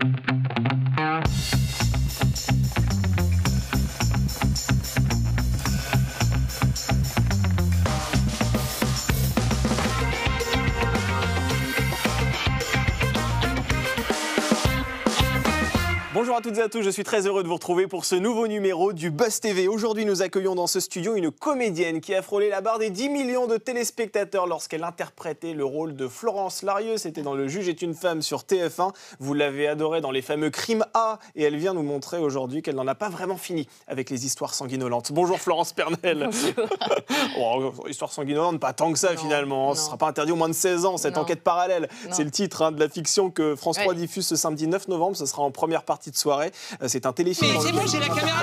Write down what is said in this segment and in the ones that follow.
Thank you. Bonjour à toutes et à tous, je suis très heureux de vous retrouver pour ce nouveau numéro du Buzz TV. Aujourd'hui, nous accueillons dans ce studio une comédienne qui a frôlé la barre des 10 millions de téléspectateurs lorsqu'elle interprétait le rôle de Florence Larieux. C'était dans Le juge est une femme sur TF1. Vous l'avez adorée dans les fameux crimes A et elle vient nous montrer aujourd'hui qu'elle n'en a pas vraiment fini avec les histoires sanguinolentes. Bonjour Florence Pernel. Bonjour. oh, histoire sanguinolente, pas tant que ça finalement. Hein. Ce ne sera pas interdit au moins de 16 ans, cette enquête parallèle. C'est le titre hein, de la fiction que France 3 diffuse ce samedi 9 novembre. Ce sera en première partie de soirée. Euh, c'est un téléfilm. Hein, la caméra.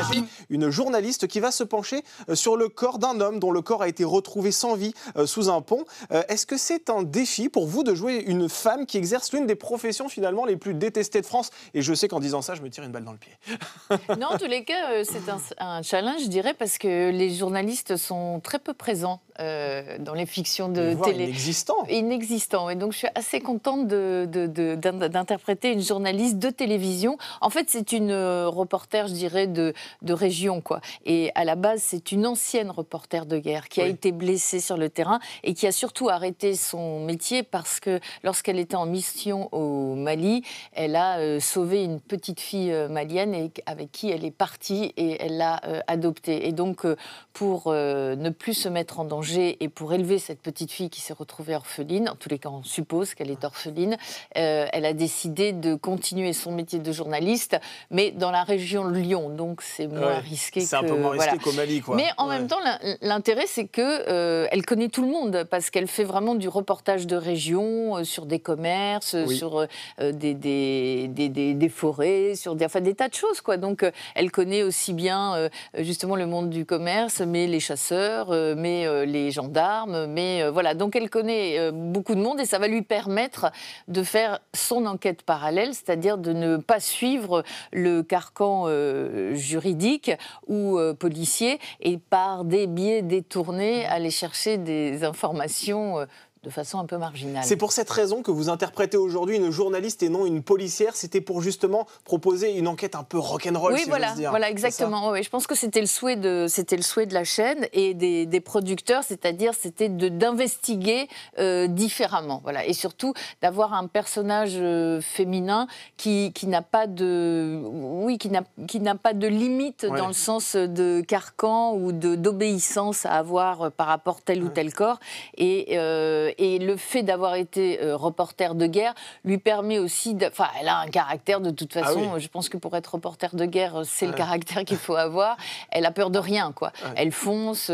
Une journaliste qui va se pencher euh, sur le corps d'un homme dont le corps a été retrouvé sans vie euh, sous un pont. Est-ce que c'est un défi pour vous de jouer une femme qui exerce l'une des professions finalement les plus détestées de France Et je sais qu'en disant ça, je me tire une balle dans le pied. non, en tous les cas, c'est un, challenge, je dirais, parce que les journalistes sont très peu présents dans les fictions de télé. Inexistants. Inexistants. Et donc, je suis assez contente d'interpréter de, une journaliste de télévision. En fait, c'est une euh, reporter, je dirais, de, de région. Quoi. Et à la base, c'est une ancienne reporter de guerre qui a été blessée sur le terrain et qui a surtout arrêté son métier parce que lorsqu'elle était en mission au Mali, elle a euh, sauvé une petite fille euh, malienne et, avec qui elle est partie et elle l'a adoptée. Et donc, pour ne plus se mettre en danger et pour élever cette petite fille qui s'est retrouvée orpheline, en tous les cas, on suppose qu'elle est orpheline, elle a décidé de continuer son métier de journaliste mais dans la région Lyon, donc c'est moins risqué. C'est un peu moins risqué qu'au Mali, Mais en même temps, l'intérêt, c'est que euh, elle connaît tout le monde parce qu'elle fait vraiment du reportage de région euh, sur des commerces, sur euh, des, des, forêts, sur enfin, des tas de choses, quoi. Donc, elle connaît aussi bien justement le monde du commerce, mais les chasseurs, mais les gendarmes, mais voilà. Donc, elle connaît beaucoup de monde et ça va lui permettre de faire son enquête parallèle, c'est-à-dire de ne pas suivre le carcan euh, juridique ou euh, policier et par des biais détournés mmh. aller chercher des informations euh, de façon un peu marginale. C'est pour cette raison que vous interprétez aujourd'hui une journaliste et non une policière. C'était pour justement proposer une enquête un peu rock'n'roll. Oui, si voilà, dire. voilà, exactement. je pense que c'était le souhait de, c'était le souhait de la chaîne et des, producteurs, c'est-à-dire c'était de d'investiguer euh, différemment, voilà, et surtout d'avoir un personnage euh, féminin qui, n'a pas de, oui, qui n'a, qui n'a pas de limite dans le sens de carcan ou de d'obéissance à avoir par rapport tel ou tel corps et euh, euh, et le fait d'avoir été euh, reporter de guerre lui permet aussi. Enfin, elle a un caractère de toute ah façon. Je pense que pour être reporter de guerre, euh, c'est le ah. caractère qu'il faut avoir. Elle a peur de rien, quoi. Ah elle fonce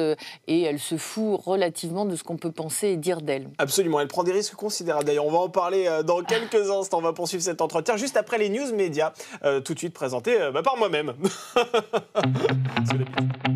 et elle se fout relativement de ce qu'on peut penser et dire d'elle. Absolument. Elle prend des risques considérables. D'ailleurs, on va en parler dans quelques instants. On va poursuivre cet entretien juste après les news médias, tout de suite présenté bah, par moi-même.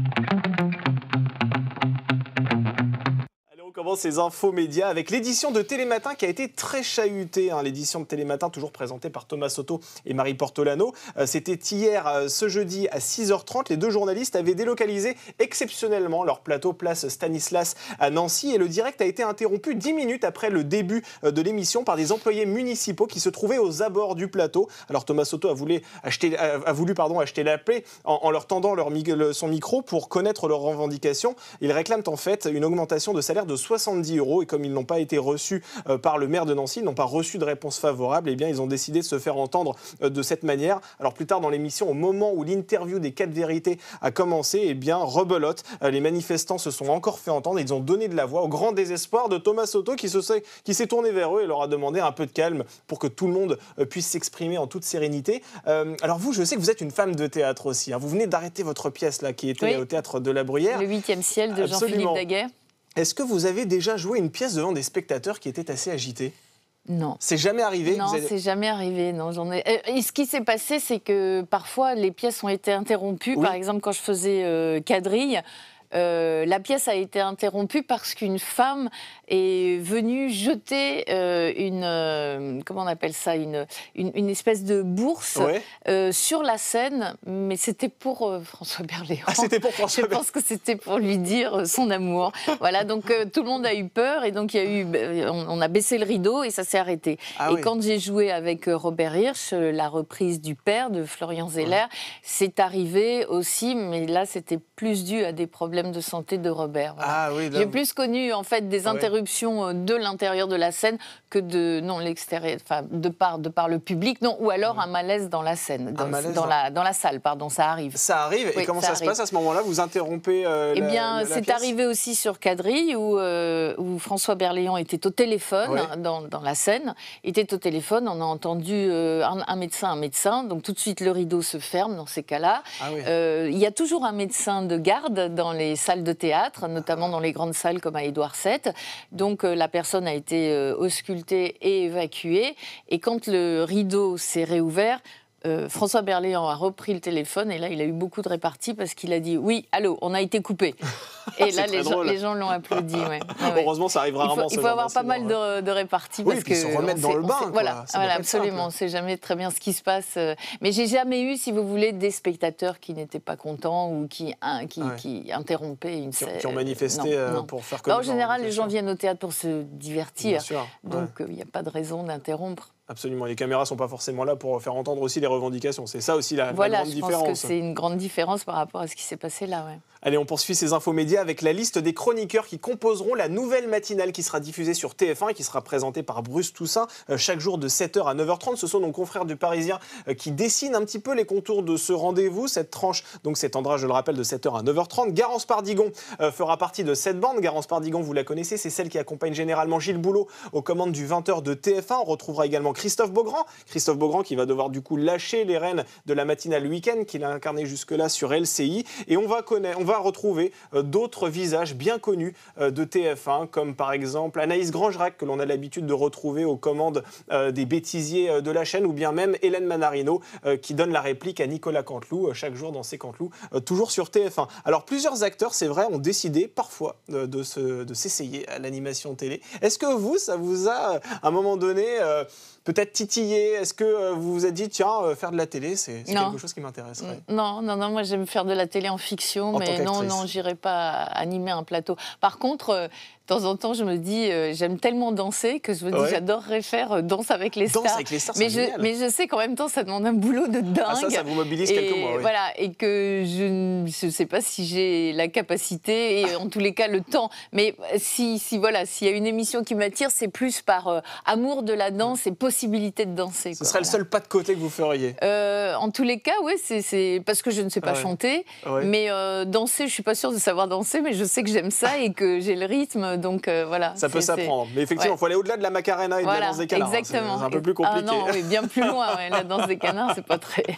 ces infos médias avec l'édition de Télématin qui a été très chahutée. Hein. l'édition de Télématin, toujours présentée par Thomas Soto et Marie Portolano. Euh, c'était hier, euh, ce jeudi, à 6h30. Les deux journalistes avaient délocalisé exceptionnellement leur plateau place Stanislas à Nancy et le direct a été interrompu 10 minutes après le début euh, de l'émission par des employés municipaux qui se trouvaient aux abords du plateau. Alors Thomas Soto a voulu acheter, a voulu, pardon, acheter la plaie en, leur tendant leur, son micro pour connaître leurs revendications. Ils réclament en fait une augmentation de salaire de 60 70 euros. Et comme ils n'ont pas été reçus euh, par le maire de Nancy, ils n'ont pas reçu de réponse favorable, et eh bien ils ont décidé de se faire entendre euh, de cette manière. Alors plus tard dans l'émission, au moment où l'interview des quatre vérités a commencé, eh bien rebelote, euh, les manifestants se sont encore fait entendre. Ils ont donné de la voix au grand désespoir de Thomas Soto qui s'est tourné vers eux et leur a demandé un peu de calme pour que tout le monde puisse s'exprimer en toute sérénité. alors vous, je sais que vous êtes une femme de théâtre aussi. Hein. Vous venez d'arrêter votre pièce là qui était au théâtre de la Bruyère. Le 8e ciel de Jean-Philippe Daguet. Est-ce que vous avez déjà joué une pièce devant des spectateurs qui étaient assez agités non. C'est jamais arrivé Non, c'est jamais arrivé. Non, j'en ai... Euh, et ce qui s'est passé, c'est que parfois les pièces ont été interrompues. Par exemple, quand je faisais euh, Quadrille, euh, la pièce a été interrompue parce qu'une femme est venue jeter euh, une, euh, comment on appelle ça, une, une, espèce de bourse sur la scène, mais c'était pour François Berléand. Ah, c'était pour François Je pense que c'était pour lui dire son amour. voilà, donc tout le monde a eu peur et donc il y a eu, bah, on, a baissé le rideau et ça s'est arrêté. Ah et quand j'ai joué avec Robert Hirsch, la reprise du père de Florian Zeller, c'est arrivé aussi, mais là c'était plus dû à des problèmes de santé de Robert. Ah J'ai plus connu en fait des ah interruptions euh, de l'intérieur de la scène que de non l'extérieur, enfin de par de par le public, non ou alors un malaise dans la scène, dans, la dans la salle, pardon, ça arrive. Ça arrive. et comment ça, se passe à ce moment-là Vous interrompez et euh, Eh bien, c'est arrivé aussi sur Quadrille où euh, où François Berléand était au téléphone hein, dans, dans, la scène, était au téléphone. On a entendu un, médecin, un médecin. Donc tout de suite le rideau se ferme dans ces cas-là. Ah il y a toujours un médecin de garde dans les salles de théâtre, notamment dans les grandes salles comme à Édouard VII. Donc euh, la personne a été euh, auscultée et évacuée. Et quand le rideau s'est réouvert, euh, François Berléand a repris le téléphone et là, il a eu beaucoup de réparties parce qu'il a dit Oui, allô, on a été coupé. Et là, les gens, les gens, l'ont applaudi. Ouais. Heureusement, ça arrive rarement. Il faut, il avoir pas mal de, de réparties. parce qu'ils se remettre dans le bain. voilà, voilà absolument. On ne sait jamais très bien ce qui se passe. Euh, mais j'ai jamais eu, si vous voulez, des spectateurs qui n'étaient pas contents ou qui, hein, qui, interrompaient une scène. Qui, ont manifesté euh, pour faire comme bah, En général, les gens viennent au théâtre pour se divertir. donc, euh, il n'y a pas de raison d'interrompre. Absolument. Les caméras sont pas forcément là pour faire entendre aussi les revendications. C'est ça aussi la, grande différence. Voilà, je pense que c'est une grande différence par rapport à ce qui s'est passé là. Ouais. Allez, on poursuit ces infos médias avec la liste des chroniqueurs qui composeront la nouvelle matinale qui sera diffusée sur TF1 et qui sera présentée par Bruce Toussaint euh, chaque jour de 7h à 9h30. Ce sont nos confrères du Parisien euh, qui dessinent un petit peu les contours de ce rendez-vous. Cette tranche donc s'étendra, je le rappelle, de 7h à 9h30. Garance Pardigon euh, fera partie de cette bande. Garance Pardigon, vous la connaissez, c'est celle qui accompagne généralement Gilles Boulot aux commandes du 20h de TF1. On retrouvera également Christophe Beaugrand. Christophe Beaugrand qui va devoir du coup lâcher les rênes de la matinale week-end qu'il a incarné jusque-là sur LCI. Et on va connaître va retrouver euh, d'autres visages bien connus euh, de TF1, comme par exemple Anaïs Grangerac, que l'on a l'habitude de retrouver aux commandes euh, des bêtisiers de la chaîne, ou bien même Hélène Manarino, qui donne la réplique à Nicolas Cantelou chaque jour dans ses Cantelou, toujours sur TF1. Alors plusieurs acteurs, c'est vrai, ont décidé parfois de, de s'essayer à l'animation télé. Est-ce que vous, ça vous a, à un moment donné, peut-être titiller Est-ce que euh, vous vous êtes dit, tiens, euh, faire de la télé, c'est quelque chose qui m'intéresserait mm, Non, non, non, moi j'aime faire de la télé en fiction, mais non, non, j'irai pas animer un plateau. Par contre, euh, temps en temps, je me dis, euh, j'aime tellement danser que je me dis, j'adorerais faire euh, Danse avec les stars. mais je, mais je sais qu'en même temps, ça demande un boulot de ah, dingue. ça, vous mobilise quelques mois. Voilà, et que je ne sais pas si j'ai la capacité et en tous les cas le temps. Mais euh, si, si voilà, s'il y a une émission qui m'attire, c'est plus par amour de la danse et possibilité de danser. Ce serait le seul pas de côté que vous feriez. en tous les cas, oui, c'est parce que je ne sais pas ah chanter, mais danser, je suis pas sûre de savoir danser, mais je sais que j'aime ça et que j'ai le rythme donc euh, voilà. Ça peut s'apprendre. Mais effectivement, il faut aller au-delà de la macarena et de la danse des canards. Hein. Exactement. c'est un peu plus ah compliqué. Ah non, mais bien plus loin. la danse des canards, c'est pas très.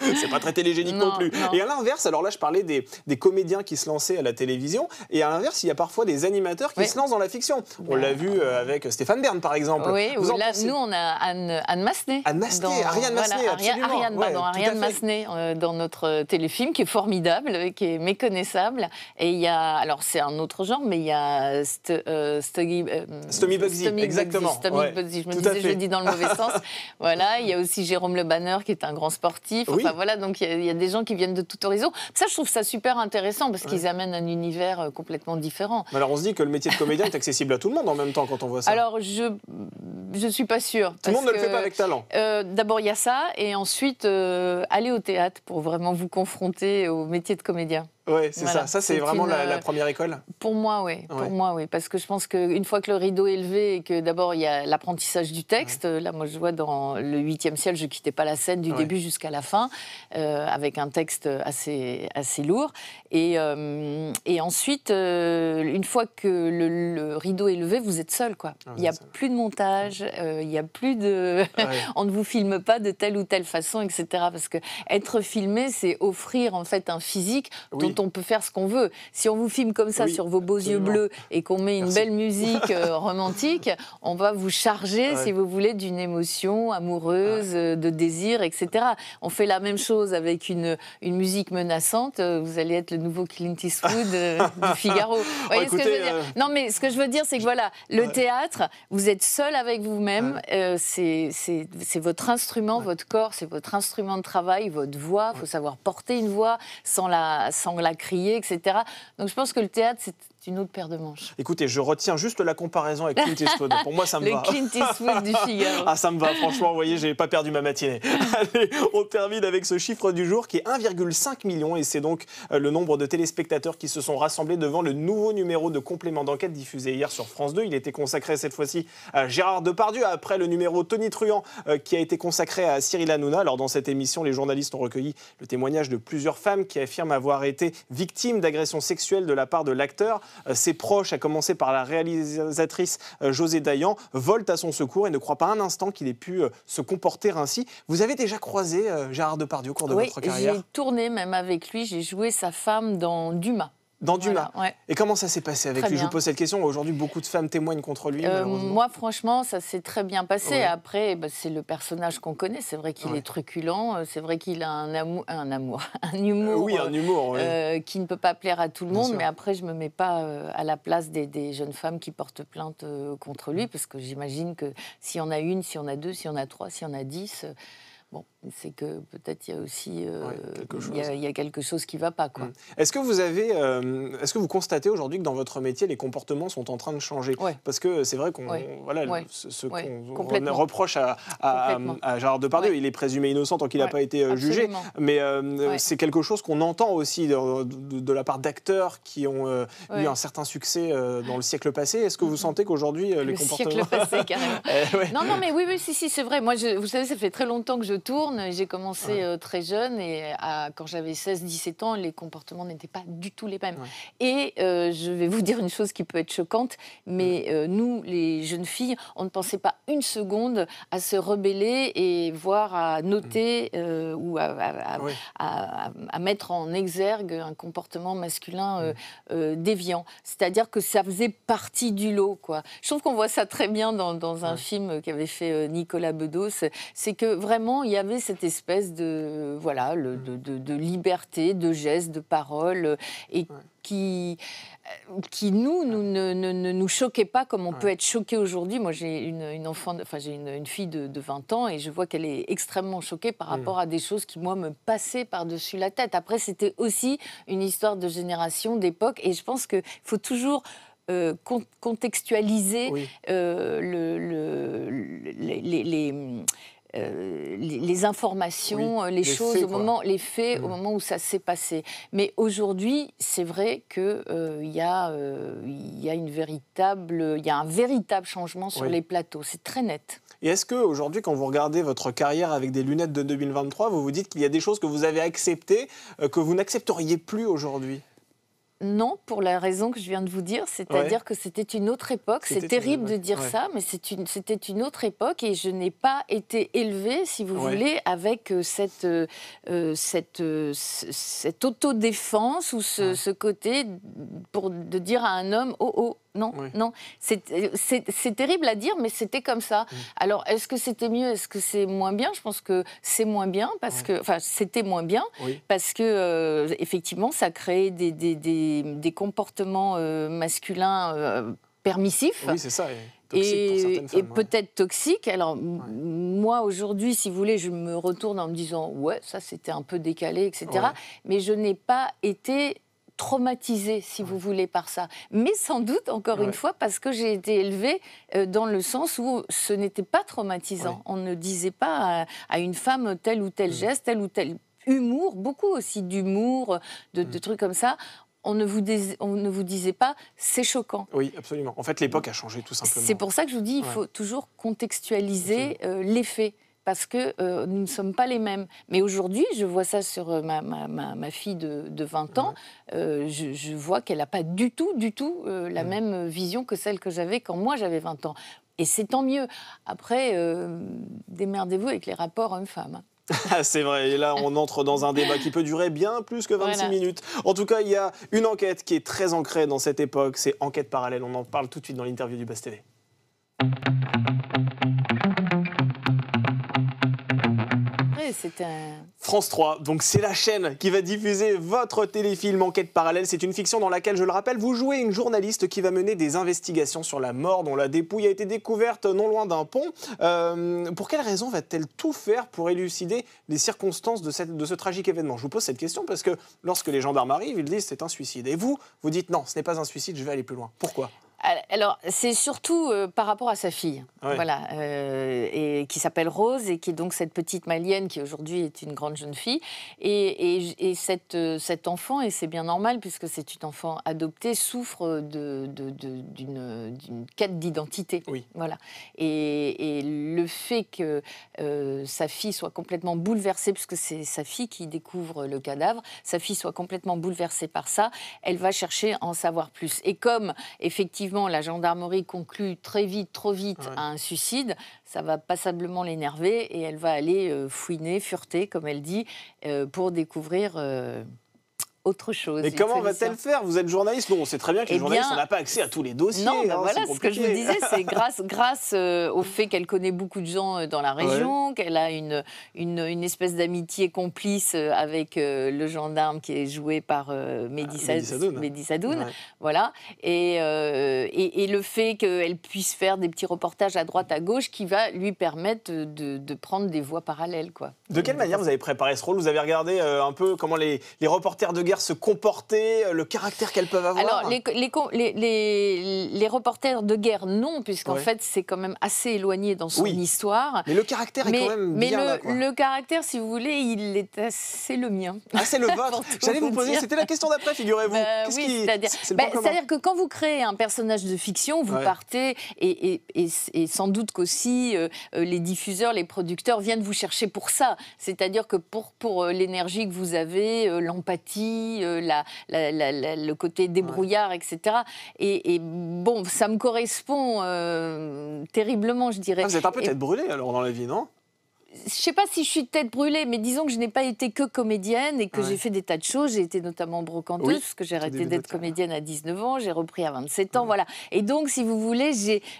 c'est pas très télégénique non, plus. Et à l'inverse, alors là, je parlais des, comédiens qui se lançaient à la télévision. Et à l'inverse, il y a parfois des animateurs qui se lancent dans la fiction. On l'a vu euh, avec Stéphane Bern, par exemple. Oui, là, nous, on a Anne, Anne Massenet. Anne Massenet, Ariane Massenet. Ariane, ouais, pardon, Ariane Massenet euh, dans notre téléfilm qui est formidable, qui est méconnaissable. Et il y a. Alors, c'est un autre genre, mais il y a Stomy exactement. je me disais, je dis dans le mauvais sens. Voilà, il y a aussi Jérôme Le Banner qui est un grand sportif. voilà, donc il y, a des gens qui viennent de tout horizon. Ça, je trouve ça super intéressant parce qu'ils amènent un univers euh, complètement différent. alors on se dit que le métier de comédien est accessible à tout le monde en même temps quand on voit ça. Alors je je suis pas sûre. Tout le monde ne le fait pas avec talent. Euh, d'abord il y a ça et ensuite euh, aller au théâtre pour vraiment vous confronter au métier de comédien. Oui, c'est ça. Ça, c'est vraiment euh, la, première école Pour moi, oui. Pour moi, oui. Parce que je pense qu'une fois que le rideau est levé et que d'abord, il y a l'apprentissage du texte, là, moi, je vois dans le 8e ciel, je quittais pas la scène du début jusqu'à la fin, euh, avec un texte assez, assez lourd. Et, euh, et ensuite, une fois que le, rideau est levé, vous êtes seul, quoi. Ah, il n'y a plus de montage, il n'y a plus de. On ne vous filme pas de telle ou telle façon, etc. Parce que être filmé, c'est offrir, en fait, un physique on peut faire ce qu'on veut. Si on vous filme comme ça sur vos beaux yeux bleus et qu'on met une belle musique euh, romantique, on va vous charger, si vous voulez, d'une émotion amoureuse, de désir, etc. On fait la même chose avec une, musique menaçante. Vous allez être le nouveau Clint Eastwood euh, du Figaro. voyez ce que je veux dire euh, Non, mais ce que je veux dire, c'est que voilà, le théâtre, vous êtes seul avec vous-même. c'est c'est votre instrument, votre corps, c'est votre instrument de travail, votre voix. Il faut savoir porter une voix sans la, sans l'a crié, etc. Donc je pense que le théâtre, c'est c'est une autre paire de manches. Écoutez, je retiens juste la comparaison avec Clint Eastwood. Pour moi, ça me va. Le Clint Eastwood du Figaro. Ah, ça me va. Franchement, vous voyez, j'ai pas perdu ma matinée. Allez, on termine avec ce chiffre du jour qui est 1,5 million et c'est donc euh, le nombre de téléspectateurs qui se sont rassemblés devant le nouveau numéro de complément d'enquête diffusé hier sur France 2. Il était consacré cette fois-ci à Gérard Depardieu après le numéro Tony Truant euh, qui a été consacré à Cyril Hanouna. Alors dans cette émission, les journalistes ont recueilli le témoignage de plusieurs femmes qui affirment avoir été victimes d'agressions sexuelles de la part de l'acteur. Euh, ses proches, à commencer par la réalisatrice euh, José Dayan, volent à son secours et ne croient pas un instant qu'il ait pu euh, se comporter ainsi. Vous avez déjà croisé Gérard Depardieu au cours de votre carrière J'ai tourné même avec lui, j'ai joué sa femme dans Dumas dans Dumas. Et comment ça s'est passé avec lui Je vous pose cette question. Aujourd'hui, beaucoup de femmes témoignent contre lui. Euh, moi, franchement, ça s'est très bien passé. Après, bah, c'est le personnage qu'on connaît. C'est vrai qu'il est truculent. Euh, c'est vrai qu'il a un, un amour, un humour, euh, oui, un humour qui ne peut pas plaire à tout le monde. Mais après, je me mets pas à la place des, jeunes femmes qui portent plainte contre lui, mm. parce que j'imagine que si on a une, si on a deux, si on a trois, si on a dix. Bon, c'est que peut-être il y a aussi euh, il y, a quelque chose qui ne va pas. Quoi. Mm. Est-ce que vous avez, euh, est-ce que vous constatez aujourd'hui que dans votre métier les comportements sont en train de changer Parce que c'est vrai qu'on voilà ce, qu'on reproche à, à, Gérard Depardieu, il est présumé innocent tant qu'il n'a pas été euh, jugé, mais c'est quelque chose qu'on entend aussi de, la part d'acteurs qui ont eu un certain succès dans le siècle passé. Est-ce que vous mm-hmm. sentez qu'aujourd'hui le les comportements siècle passé carrément. Eh non non mais oui oui si si c'est vrai. Moi je, vous savez ça fait très longtemps que je tourne euh, j'ai commencé euh, très jeune et euh, quand j'avais 16-17 ans, les comportements n'étaient pas du tout les mêmes. Et je vais vous dire une chose qui peut être choquante, mais nous, les jeunes filles, on ne pensait pas une seconde à se rebeller et voire à noter mm. ou à, mettre en exergue un comportement masculin mm. déviant. C'est-à-dire que ça faisait partie du lot. Quoi. Je trouve qu'on voit ça très bien dans, un film qu'avait fait Nicolas Bedos. C'est que vraiment, il y avait cette espèce de, voilà, le, mm. de, liberté, de gestes, de paroles, euh, et qui, euh, qui nous, nous ne, ne, nous choquait pas comme on peut être choqué aujourd'hui. Moi, j'ai une, enfant, enfin, j'ai une, fille de, 20 ans et je vois qu'elle est extrêmement choquée par mm. rapport à des choses qui, moi, me passaient par-dessus la tête. Après, c'était aussi une histoire de génération, d'époque, et je pense qu'il faut toujours... Euh, contextualiser le, les, les euh, les, informations, euh, les, choses, au moment, les faits, au mm. moment où ça s'est passé. Mais aujourd'hui, c'est vrai qu'il euh, y, y, a y a un véritable changement sur les plateaux. C'est très net. Et est-ce qu'aujourd'hui, quand vous regardez votre carrière avec des lunettes de 2023, vous vous dites qu'il y a des choses que vous avez acceptées, que vous n'accepteriez plus aujourd'hui non, pour la raison que je viens de vous dire, c'est-à-dire que c'était une autre époque. C'est terrible de dire ça, mais c'était une, autre époque et je n'ai pas été élevée, si vous voulez, avec euh, cette, euh, euh, cette, autodéfense ou ce, côté pour, de dire à un homme Oh, oh, non, non. Euh, c'est terrible à dire, mais c'était comme ça. Mm. Alors, est-ce que c'était mieux Est-ce que c'est moins bien Je pense que c'est moins bien parce que, enfin, c'était moins bien parce que euh, effectivement, ça créait des, des, comportements euh, masculins permissifs. Oui, c'est ça. Et peut-être toxique. Alors, moi, aujourd'hui, si vous voulez, je me retourne en me disant, ouais, ça c'était un peu décalé, etc. Mais je n'ai pas été traumatisé, si vous voulez, par ça. Mais sans doute, encore une fois, parce que j'ai été élevée euh, dans le sens où ce n'était pas traumatisant. On ne disait pas à, une femme tel ou tel geste, tel ou tel humour, beaucoup aussi d'humour, de, trucs comme ça on ne vous, on ne vous disait pas c'est choquant. Oui, absolument. En fait, l'époque a changé tout simplement. C'est pour ça que je vous dis, il faut toujours contextualiser euh, l'effet parce que euh, nous ne sommes pas les mêmes. Mais aujourd'hui, je vois ça sur euh, ma, ma, fille de, 20 ans, euh, je, vois qu'elle n'a pas du tout, du tout la même vision que celle que j'avais quand moi j'avais 20 ans. Et c'est tant mieux. Après, démerdez-vous avec les rapports hommes-femmes. Ah, c'est vrai, et là on entre dans un débat qui peut durer bien plus que 26 minutes. En tout cas, il y a une enquête qui est très ancrée dans cette époque, c'est Enquête parallèle, on en parle tout de suite dans l'interview du Best TV. France 3, donc c'est la chaîne qui va diffuser votre téléfilm Enquête parallèle. C'est une fiction dans laquelle, je le rappelle, vous jouez une journaliste qui va mener des investigations sur la mort dont la dépouille a été découverte non loin d'un pont. Euh, pour quelle raison va-t-elle tout faire pour élucider les circonstances de ce tragique événement Je vous pose cette question parce que lorsque les gendarmes arrivent, ils disent c'est un suicide. Et vous, vous dites non, ce n'est pas un suicide, je vais aller plus loin. Pourquoi alors, c'est surtout euh, par rapport à sa fille, voilà, euh, et, qui s'appelle Rose et qui est donc cette petite malienne qui aujourd'hui est une grande jeune fille. Et, cette, euh, cet enfant, et c'est bien normal puisque c'est une enfant adoptée, souffre d'une quête d'identité. Voilà. Et, et, le fait que sa fille soit complètement bouleversée, puisque c'est sa fille qui découvre le cadavre, sa fille soit complètement bouleversée par ça, elle va chercher à en savoir plus. Et comme effectivement, la gendarmerie conclut très vite, trop vite à un suicide, ça va passablement l'énerver et elle va aller euh, fouiner, fureter, comme elle dit, euh, pour découvrir euh, autre chose. Mais comment va-t-elle faire Vous êtes journaliste Non, on sait très bien que les eh journalistes, n'ont n'a pas accès à tous les dossiers. Non, ben hein, voilà, ce que je vous disais, c'est grâce, grâce euh, au fait qu'elle connaît beaucoup de gens euh, dans la région, qu'elle a une, une, espèce d'amitié complice euh, avec le gendarme qui est joué par euh, Mehdi, ah, Voilà. Et, et, le fait qu'elle puisse faire des petits reportages à droite, à gauche, qui va lui permettre de, prendre des voies parallèles. Quoi. De quelle manière vous avez préparé ce rôle Vous avez regardé un peu comment les, les reporters de guerre se comporter, euh, le caractère qu'elles peuvent avoir Alors, les, les, les, les, reporters de guerre, non, puisqu'en fait, c'est quand même assez éloigné dans son histoire. Mais le caractère mais, est quand même mais le, le caractère, si vous voulez, il est assez le mien. Ah, c'est le vôtre J'allais vous, poser, c'était la question d'après, figurez-vous. Bah oui, bah, c'est-à-dire que quand vous créez un personnage de fiction, vous partez, et, et, et, sans doute qu'aussi euh, euh, les diffuseurs, les producteurs viennent vous chercher pour ça. C'est-à-dire que pour, pour l'énergie que vous avez, l'empathie, euh, le côté débrouillard, etc. Et, bon, ça me correspond euh, terriblement, je dirais. Ah, vous êtes un peu tête alors dans la vie, non je sais pas si je suis tête brûlée, mais disons que je n'ai pas été que comédienne et que j'ai fait des tas de choses. J'ai été notamment brocanteuse, parce que j'ai arrêté d'être comédienne à 19 ans, j'ai repris à 27 ans, voilà. Et donc, si vous voulez,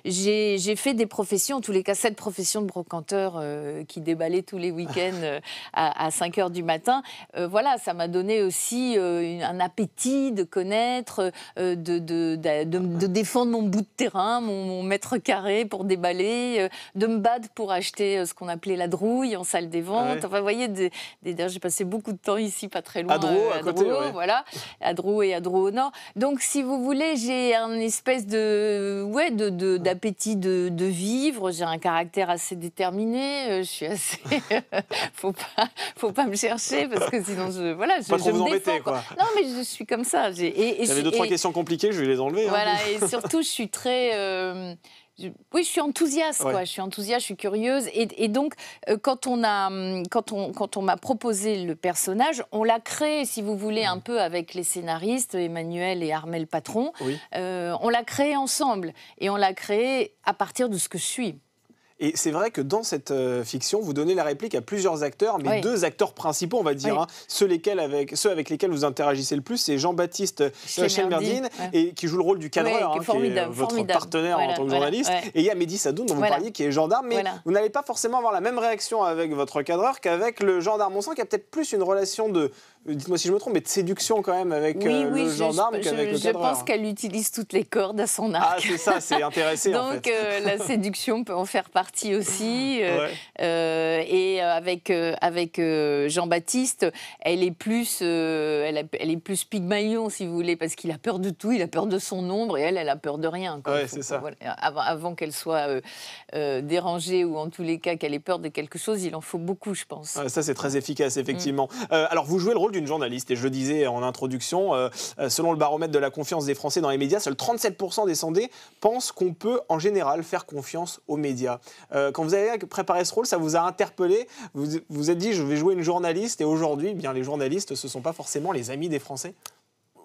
j'ai fait des professions, en tous les cas, cette profession de brocanteur euh, qui déballait tous les week-ends euh, à, 5 heures du matin, euh, voilà, ça m'a donné aussi un appétit de connaître, de, de, défendre mon bout de terrain, mon, mètre carré pour déballer, de me battre pour acheter ce qu'on appelait la drogue rouille, en salle des ventes. Enfin, vous voyez, des, j'ai passé beaucoup de temps ici, pas très loin. à, euh, voilà. À et à au nord. Donc, si vous voulez, j'ai un espèce de, ouais, d'appétit de, de, de, vivre. J'ai un caractère assez déterminé. Euh, je suis assez. faut pas, faut pas me chercher parce que sinon, je, voilà, pas vous embêter, quoi. Non, mais je suis comme ça. avait deux trois questions compliquées, je vais les enlever. Hein. Voilà, et surtout, je suis très. Euh, oui, je suis enthousiaste, Je suis enthousiaste, je suis curieuse. Et, donc, euh, hum, quand on quand on, m'a proposé le personnage, on l'a créé, si vous voulez, un mmh. peu avec les scénaristes Emmanuel et Armel Patron. Euh, on l'a créé ensemble et on l'a créé à partir de ce que je suis. Et c'est vrai que dans cette euh, fiction, vous donnez la réplique à plusieurs acteurs, mais deux acteurs principaux, on va dire, hein. ceux, avec, lesquels vous interagissez le plus, c'est Jean-Baptiste euh, Chelmerdine, et qui joue le rôle du cadreur, qui, est hein, votre partenaire en tant que journaliste, et il y a Mehdi Sadoun dont vous parliez, qui est gendarme, mais vous n'allez pas forcément avoir la même réaction avec votre cadreur qu'avec le gendarme. On sent qu'il y a peut-être plus une relation de euh, dites-moi si je me trompe, mais de séduction quand même avec oui, euh, le gendarme qu'avec le cadreur. Je pense qu'elle utilise toutes les cordes à son ah, arc. Ah, c'est ça, c'est intéressé en fait. Donc euh, la séduction peut en faire partie aussi. et avec, avec Jean-Baptiste, elle est plus, elle, est plus Pygmalion si vous voulez, parce qu'il a peur de tout, il a peur de son ombre et elle, elle a peur de rien. c'est ça. avant, qu'elle soit dérangée ou en tous les cas qu'elle ait peur de quelque chose, il en faut beaucoup, je pense. ça, c'est très efficace, mm. effectivement. alors, vous jouez le rôle d'une journaliste. Et je le disais en introduction, euh, euh, selon le baromètre de la confiance des Français dans les médias, seuls 37% des sondés pensent qu'on peut en général faire confiance aux médias. Euh, quand vous avez préparé ce rôle, ça vous a interpellé Vous vous êtes dit, je vais jouer une journaliste et aujourd'hui, eh bien les journalistes, ce ne sont pas forcément les amis des Français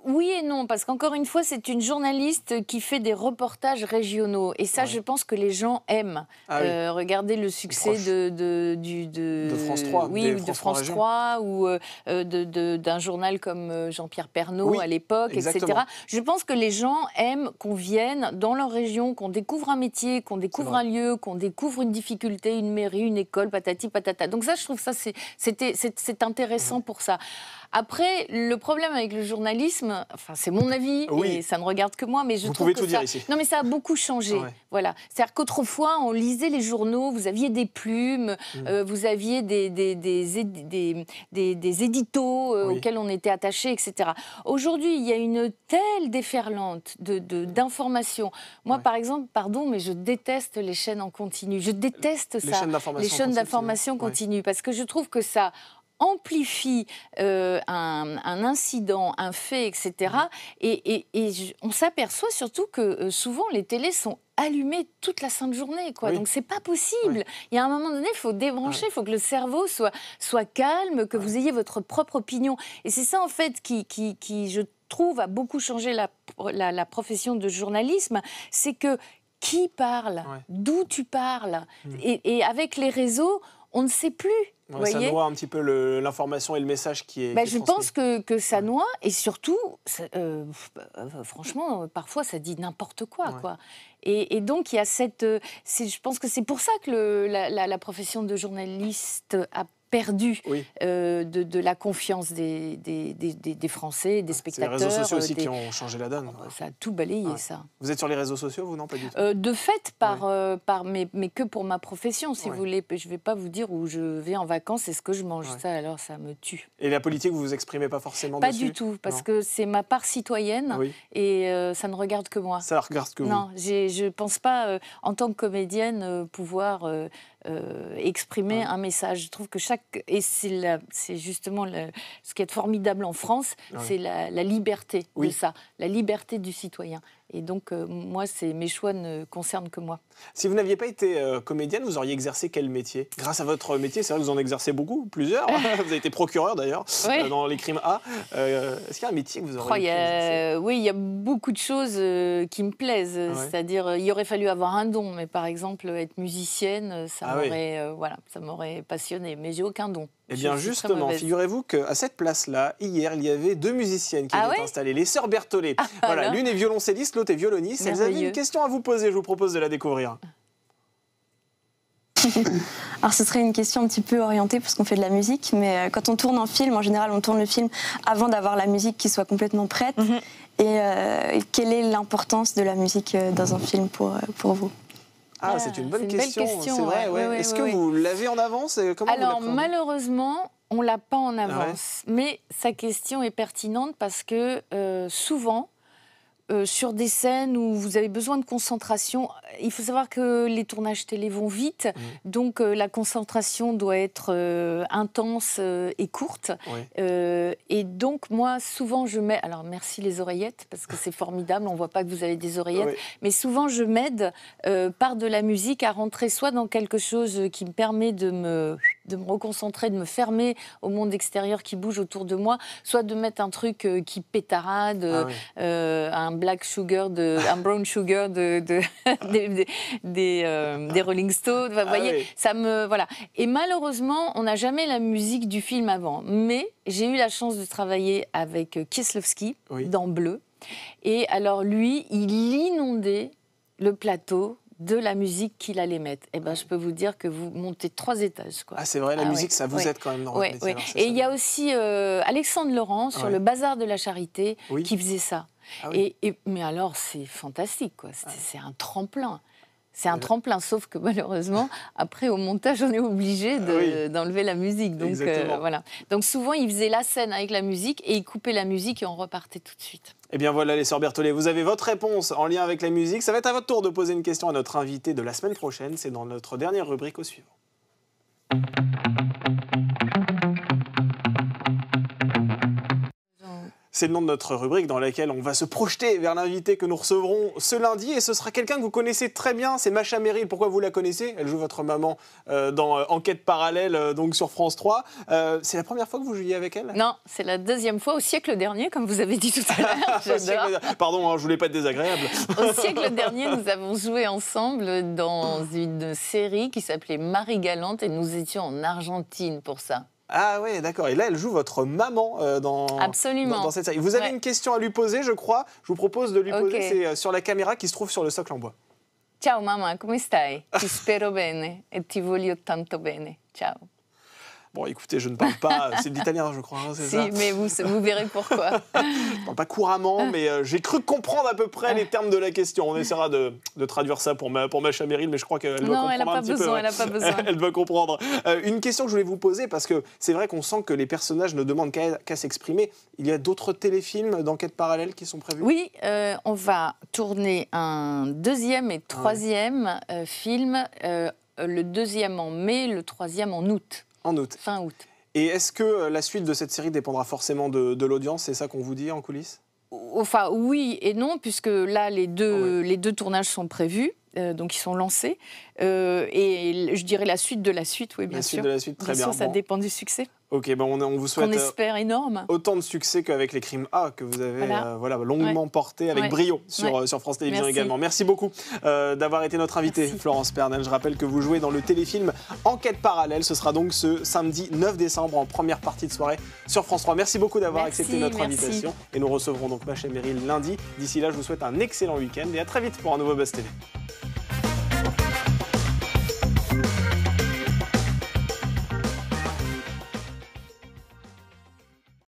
oui et non, parce qu'encore une fois, c'est une journaliste qui fait des reportages régionaux. Et ça, je pense que les gens aiment. Ah euh, regarder regardez le succès de, France 3. ou de France 3, ou euh, euh, d'un journal comme Jean-Pierre Pernaud à l'époque, etc. Je pense que les gens aiment qu'on vienne dans leur région, qu'on découvre un métier, qu'on découvre un lieu, qu'on découvre une difficulté, une mairie, une école, patati patata. Donc ça, je trouve ça, c'est intéressant pour ça. Après, le problème avec le journalisme, enfin c'est mon avis et ça ne regarde que moi, mais je vous pouvez tout ça... dire ici. Non, mais ça a beaucoup changé. Voilà, c'est-à-dire qu'autrefois on lisait les journaux, vous aviez des plumes, mm. euh, vous aviez des des, des, des, éditos euh, auxquels on était attaché, etc. Aujourd'hui, il y a une telle déferlante de d'informations. Moi, par exemple, pardon, mais je déteste les chaînes en continu. Je déteste les ça, les chaînes d'information continue, continu. parce que je trouve que ça amplifie euh, un, incident, un fait, etc. Et, on s'aperçoit surtout que euh, souvent les télés sont allumées toute la sainte journée, quoi. Donc c'est pas possible. Il y a un moment donné, il faut débrancher, il faut que le cerveau soit, soit calme, que vous ayez votre propre opinion. Et c'est ça en fait qui, qui, je trouve, a beaucoup changé la, profession de journalisme, c'est que qui parle, d'où tu parles, mmh. et avec les réseaux, on ne sait plus ça noie un petit peu l'information et le message qui est. Bah, je pense que, ça noie et surtout, euh, bah, euh, franchement, parfois ça dit n'importe quoi. quoi. Et, donc il y a cette. Euh, je pense que c'est pour ça que la, la, profession de journaliste a perdu euh, de, la confiance des, des, Français, des spectateurs. Ah, c'est les réseaux sociaux aussi euh, qui ont changé la donne. Ça a tout balayé, ça. Vous êtes sur les réseaux sociaux, vous, non Pas du tout. Euh, de fait, par, par mais, mais, que pour ma profession, si vous voulez. Je ne vais pas vous dire où je vais en vacances et ce que je mange. Ça, alors, ça me tue. Et la politique, vous vous exprimez pas forcément Pas du tout, parce que c'est ma part citoyenne et ça ne regarde que moi. Ça regarde que vous. Non, je ne pense pas, en tant que comédienne, pouvoir euh, exprimer ah. un message. Je trouve que chaque. Et c'est justement ce qui est formidable en France, ah c'est la, liberté de ça, la liberté du citoyen, et donc, euh, moi, mes choix ne concernent que moi. Si vous n'aviez pas été euh, comédienne, vous auriez exercé quel métier Grâce à votre métier, c'est vrai que vous en exercez beaucoup, plusieurs. vous avez été procureur d'ailleurs euh, dans les crimes A. Est-ce qu'il y a un métier que vous auriez Oui, il y a beaucoup de choses qui me plaisent. C'est-à-dire, il aurait fallu avoir un don, mais par exemple, être musicienne, ça ah m'aurait passionné voilà, passionnée. Mais j'ai aucun don. Eh bien justement, figurez-vous qu'à cette place-là, hier, il y avait deux musiciennes qui ah étaient installées, les sœurs Berthollet. Ah, voilà, l'une est violoncelliste, l'autre est violoniste. Elles avaient une question à vous poser, je vous propose de la découvrir. Alors ce serait une question un petit peu orientée parce qu'on fait de la musique, mais euh, quand on tourne un film, en général on tourne le film avant d'avoir la musique qui soit complètement prête. Mhm. Et euh, quelle est l'importance de la musique euh, dans un film pour, pour vous ah, c'est une bonne question. c'est vrai. Est-ce que vous l'avez en avance Alors malheureusement, on l'a pas en ah avance. Mais sa question est pertinente parce que euh, souvent, euh, sur des scènes où vous avez besoin de concentration, il faut savoir que les tournages télé vont vite, mmh. donc euh, la concentration doit être euh, intense et courte. et donc moi, souvent, je mets, alors merci les oreillettes, parce que c'est formidable, on voit pas que vous avez des oreillettes, mais souvent, je m'aide par de la musique à rentrer soit dans quelque chose qui me permet de me de me reconcentrer, de me fermer au monde extérieur qui bouge autour de moi, soit de mettre un truc euh, qui pétarade, ah euh, euh, un black sugar, de, un brown sugar des, Rolling Stones. Ah voyez, ça me voilà. Et malheureusement, on n'a jamais la musique du film avant, mais j'ai eu la chance de travailler avec Kieslowski dans Bleu. Et alors lui, il inondait le plateau de la musique qu'il allait mettre. Et eh ben, je peux vous dire que vous montez trois étages. Quoi. Ah, c'est vrai, la ah musique, ça vous aide quand même dans Et il y a aussi euh, Alexandre Laurent sur le Bazar de la Charité qui faisait ça. Ah et, mais alors, c'est fantastique, C'est un tremplin. C'est un euh. tremplin, sauf que malheureusement, après au montage, on est obligé d'enlever la musique. Donc euh, voilà. Donc souvent, ils faisaient la scène avec la musique et ils coupaient la musique et on repartait tout de suite. Eh bien voilà les sœurs Berthollet, vous avez votre réponse en lien avec la musique. Ça va être à votre tour de poser une question à notre invité de la semaine prochaine. C'est dans notre dernière rubrique au suivant. C'est le nom de notre rubrique dans laquelle on va se projeter vers l'invité que nous recevrons ce lundi. Et ce sera quelqu'un que vous connaissez très bien, c'est Macha Meryl. Pourquoi vous la connaissez Elle joue votre maman euh, dans euh, Enquête parallèle, euh, donc sur France 3. c'est la première fois que vous jouiez avec elle Non, c'est la deuxième fois au siècle dernier, comme vous avez dit tout à l'heure. Pardon, hein, je voulais pas être désagréable. au siècle dernier, nous avons joué ensemble dans une série qui s'appelait Marie Galante et nous étions en Argentine pour ça. Ah oui, d'accord. Et là, elle joue votre maman euh, dans, Dans, cette série. Vous avez une question à lui poser, je crois. Je vous propose de lui poser. Euh, sur la caméra qui se trouve sur le socle en bois. Ciao maman, come stai? Ti spero bene et ti voglio tanto bene. Ciao. Bon, écoutez, je ne parle pas, euh, c'est de l'italien, je crois, hein, si, mais vous, vous verrez pourquoi. je parle pas couramment, mais euh, j'ai cru comprendre à peu près les termes de la question. On essaiera de, traduire ça pour ma, pour ma mais je crois qu'elle va comprendre elle pas Elle n'a pas besoin. elle va comprendre. Euh, une question que je voulais vous poser, parce que c'est vrai qu'on sent que les personnages ne demandent qu'à s'exprimer. Il y a d'autres téléfilms d'enquête parallèle qui sont prévus Oui, on va tourner un deuxième et ah troisième film. le deuxième en mai, le troisième en août août. Fin août. Et est-ce que euh, la suite de cette série dépendra forcément de, l'audience C'est ça qu'on vous dit en coulisses Enfin, oui et non, puisque là, les deux, ah les deux tournages sont prévus. Euh, donc, ils sont lancés. Euh, et je dirais la suite de la suite, oui, bien sûr. La suite de la suite, très bien. ça dépend du succès. Ok, ben, on, vous souhaite. Euh, espère énorme. Autant de succès qu'avec les crimes A que vous avez voilà. Euh, longuement porté avec brio euh, sur, France Télévisions également. Merci beaucoup d'avoir été notre invité, Florence Pernel. Je rappelle que vous jouez dans le téléfilm Enquête parallèle. Ce sera donc ce samedi 9 décembre en première partie de soirée sur France 3. Merci beaucoup d'avoir accepté notre invitation. Et nous recevrons donc chaîne Meryl lundi. D'ici là, je vous souhaite un excellent week-end et à très vite pour un nouveau Buzz TV.